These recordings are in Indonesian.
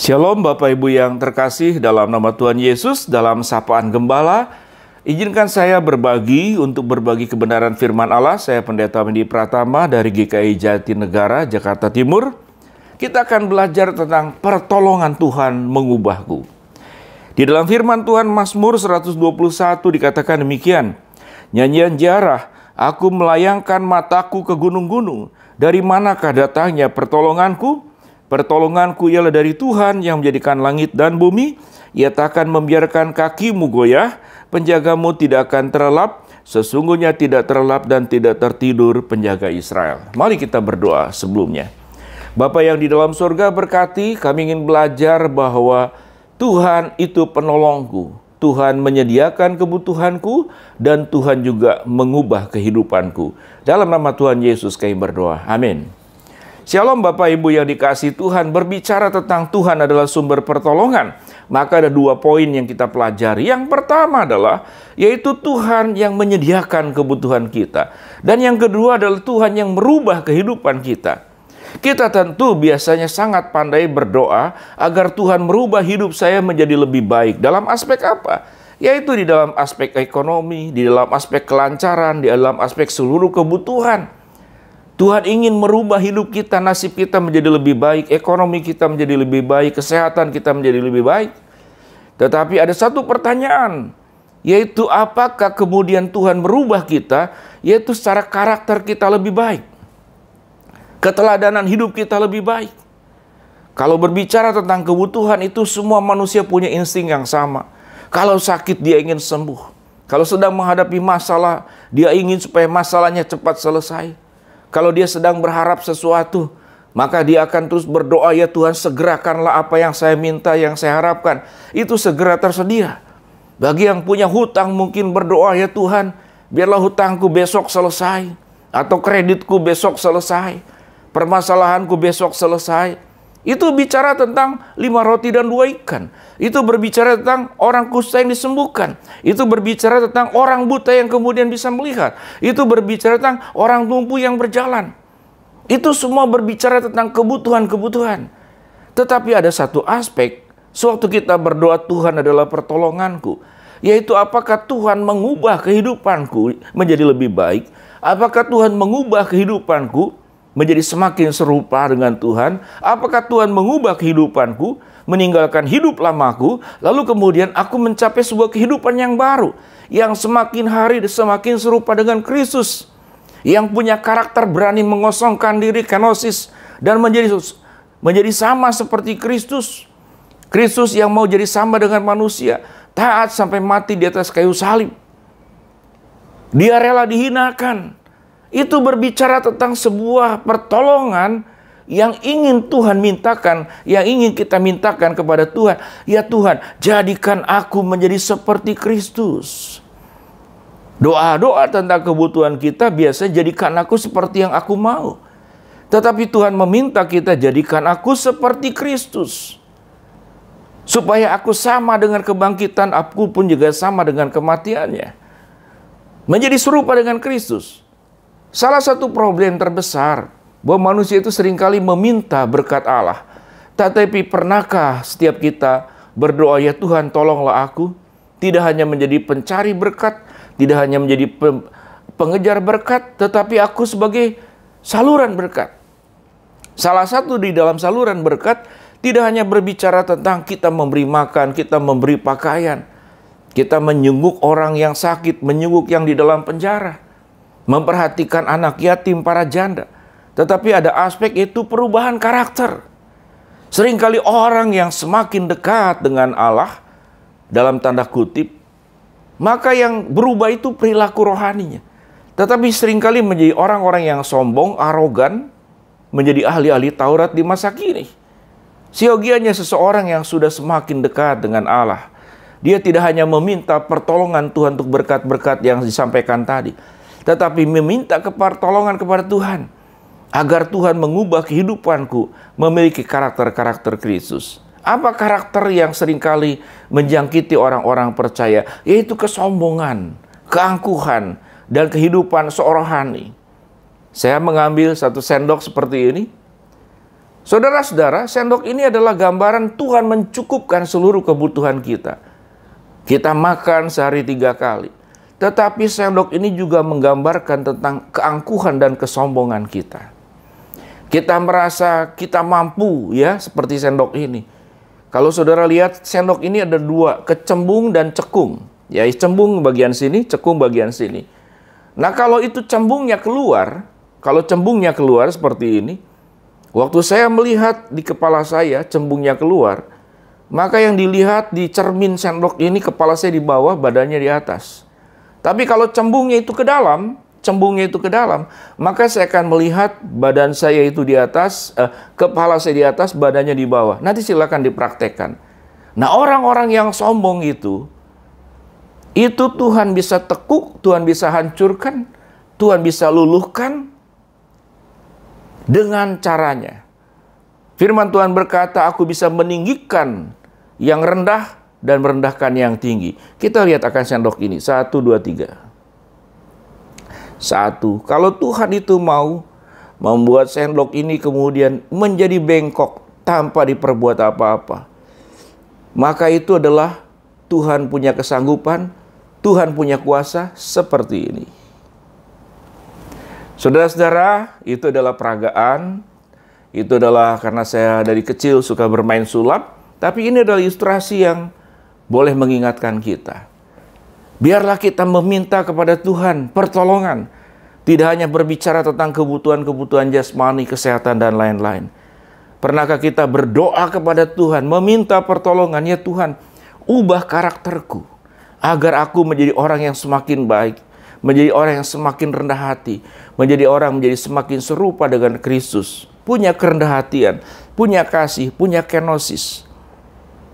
Shalom Bapak Ibu yang terkasih dalam nama Tuhan Yesus, dalam Sapaan Gembala, izinkan saya berbagi untuk berbagi kebenaran firman Allah. Saya Pendeta Mendi Pratama dari GKI Jati Negara Jakarta Timur. Kita akan belajar tentang pertolongan Tuhan mengubahku. Di dalam firman Tuhan Mazmur 121 dikatakan demikian, Nyanyian jarah, aku melayangkan mataku ke gunung-gunung, dari manakah datangnya pertolonganku? Pertolonganku ialah dari Tuhan yang menjadikan langit dan bumi. Ia tak akan membiarkan kakimu goyah, penjagamu tidak akan terlelap, sesungguhnya tidak terlelap dan tidak tertidur penjaga Israel. Mari kita berdoa sebelumnya. Bapak yang di dalam surga berkati, kami ingin belajar bahwa Tuhan itu penolongku, Tuhan menyediakan kebutuhanku dan Tuhan juga mengubah kehidupanku. Dalam nama Tuhan Yesus kami berdoa. Amin. Shalom Bapak Ibu yang dikasih Tuhan berbicara tentang Tuhan adalah sumber pertolongan. Maka ada dua poin yang kita pelajari. Yang pertama adalah yaitu Tuhan yang menyediakan kebutuhan kita. Dan yang kedua adalah Tuhan yang merubah kehidupan kita. Kita tentu biasanya sangat pandai berdoa agar Tuhan merubah hidup saya menjadi lebih baik. Dalam aspek apa? Yaitu di dalam aspek ekonomi, di dalam aspek kelancaran, di dalam aspek seluruh kebutuhan. Tuhan ingin merubah hidup kita, nasib kita menjadi lebih baik, ekonomi kita menjadi lebih baik, kesehatan kita menjadi lebih baik. Tetapi ada satu pertanyaan, yaitu apakah kemudian Tuhan merubah kita, yaitu secara karakter kita lebih baik. Keteladanan hidup kita lebih baik. Kalau berbicara tentang kebutuhan itu semua manusia punya insting yang sama. Kalau sakit dia ingin sembuh. Kalau sedang menghadapi masalah, dia ingin supaya masalahnya cepat selesai. Kalau dia sedang berharap sesuatu, maka dia akan terus berdoa, "Ya Tuhan, segerakanlah apa yang saya minta, yang saya harapkan." Itu segera tersedia. Bagi yang punya hutang, mungkin berdoa, "Ya Tuhan, biarlah hutangku besok selesai, atau kreditku besok selesai, permasalahanku besok selesai." Itu bicara tentang lima roti dan dua ikan. Itu berbicara tentang orang kusta yang disembuhkan. Itu berbicara tentang orang buta yang kemudian bisa melihat. Itu berbicara tentang orang tumpu yang berjalan. Itu semua berbicara tentang kebutuhan-kebutuhan. Tetapi ada satu aspek, sewaktu kita berdoa Tuhan adalah pertolonganku. Yaitu apakah Tuhan mengubah kehidupanku menjadi lebih baik? Apakah Tuhan mengubah kehidupanku menjadi semakin serupa dengan Tuhan? Apakah Tuhan mengubah kehidupanku, meninggalkan hidup lamaku, lalu kemudian aku mencapai sebuah kehidupan yang baru, yang semakin hari semakin serupa dengan Kristus, yang punya karakter berani mengosongkan diri kenosis dan menjadi menjadi sama seperti Kristus. Kristus yang mau jadi sama dengan manusia, taat sampai mati di atas kayu salib. Dia rela dihinakan, itu berbicara tentang sebuah pertolongan yang ingin Tuhan mintakan, yang ingin kita mintakan kepada Tuhan. Ya Tuhan, jadikan aku menjadi seperti Kristus. Doa-doa tentang kebutuhan kita biasa jadikan aku seperti yang aku mau. Tetapi Tuhan meminta kita jadikan aku seperti Kristus. Supaya aku sama dengan kebangkitan, aku pun juga sama dengan kematiannya. Menjadi serupa dengan Kristus. Salah satu problem terbesar bahwa manusia itu seringkali meminta berkat Allah. Tetapi pernahkah setiap kita berdoa ya Tuhan tolonglah aku tidak hanya menjadi pencari berkat, tidak hanya menjadi pengejar berkat, tetapi aku sebagai saluran berkat. Salah satu di dalam saluran berkat tidak hanya berbicara tentang kita memberi makan, kita memberi pakaian, kita menyungguk orang yang sakit, menyungguk yang di dalam penjara memperhatikan anak yatim, para janda. Tetapi ada aspek itu perubahan karakter. Seringkali orang yang semakin dekat dengan Allah dalam tanda kutip, maka yang berubah itu perilaku rohaninya. Tetapi seringkali menjadi orang-orang yang sombong, arogan, menjadi ahli-ahli Taurat di masa kini. Siogianya seseorang yang sudah semakin dekat dengan Allah. Dia tidak hanya meminta pertolongan Tuhan untuk berkat-berkat yang disampaikan tadi, tetapi meminta pertolongan kepada Tuhan agar Tuhan mengubah kehidupanku memiliki karakter-karakter Kristus. Apa karakter yang seringkali menjangkiti orang-orang percaya? Yaitu kesombongan, keangkuhan, dan kehidupan seorang rohani. Saya mengambil satu sendok seperti ini. Saudara-saudara, sendok ini adalah gambaran Tuhan mencukupkan seluruh kebutuhan kita. Kita makan sehari tiga kali. Tetapi sendok ini juga menggambarkan tentang keangkuhan dan kesombongan kita. Kita merasa kita mampu ya seperti sendok ini. Kalau saudara lihat sendok ini ada dua, kecembung dan cekung. Ya cembung bagian sini, cekung bagian sini. Nah kalau itu cembungnya keluar, kalau cembungnya keluar seperti ini, waktu saya melihat di kepala saya cembungnya keluar, maka yang dilihat di cermin sendok ini kepala saya di bawah, badannya di atas. Tapi kalau cembungnya itu ke dalam, cembungnya itu ke dalam, maka saya akan melihat badan saya itu di atas, eh, kepala saya di atas, badannya di bawah. Nanti silakan dipraktekkan. Nah, orang-orang yang sombong itu, itu Tuhan bisa tekuk, Tuhan bisa hancurkan, Tuhan bisa luluhkan dengan caranya. Firman Tuhan berkata, "Aku bisa meninggikan yang rendah dan merendahkan yang tinggi. Kita lihat akan sendok ini. Satu, dua, tiga. Satu. Kalau Tuhan itu mau membuat sendok ini kemudian menjadi bengkok tanpa diperbuat apa-apa. Maka itu adalah Tuhan punya kesanggupan, Tuhan punya kuasa seperti ini. Saudara-saudara, itu adalah peragaan. Itu adalah karena saya dari kecil suka bermain sulap. Tapi ini adalah ilustrasi yang boleh mengingatkan kita. Biarlah kita meminta kepada Tuhan pertolongan. Tidak hanya berbicara tentang kebutuhan-kebutuhan jasmani, kesehatan, dan lain-lain. Pernahkah kita berdoa kepada Tuhan, meminta pertolongan, ya Tuhan, ubah karakterku, agar aku menjadi orang yang semakin baik, menjadi orang yang semakin rendah hati, menjadi orang menjadi semakin serupa dengan Kristus, punya kerendahan, hatian, punya kasih, punya kenosis,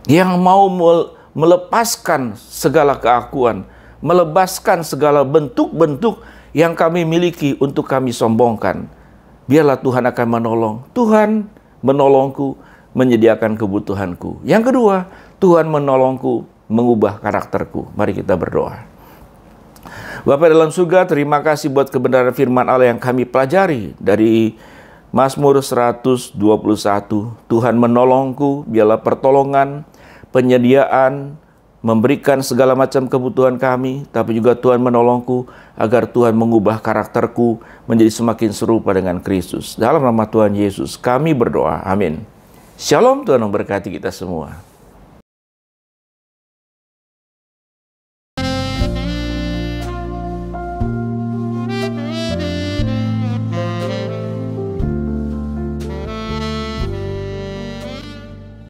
yang mau melepaskan segala keakuan, melepaskan segala bentuk-bentuk yang kami miliki untuk kami sombongkan. Biarlah Tuhan akan menolong. Tuhan menolongku menyediakan kebutuhanku. Yang kedua, Tuhan menolongku mengubah karakterku. Mari kita berdoa. Bapak dalam surga, terima kasih buat kebenaran firman Allah yang kami pelajari dari Mazmur 121. Tuhan menolongku, biarlah pertolongan penyediaan, memberikan segala macam kebutuhan kami, tapi juga Tuhan menolongku agar Tuhan mengubah karakterku menjadi semakin serupa dengan Kristus. Dalam nama Tuhan Yesus, kami berdoa. Amin. Shalom, Tuhan memberkati kita semua.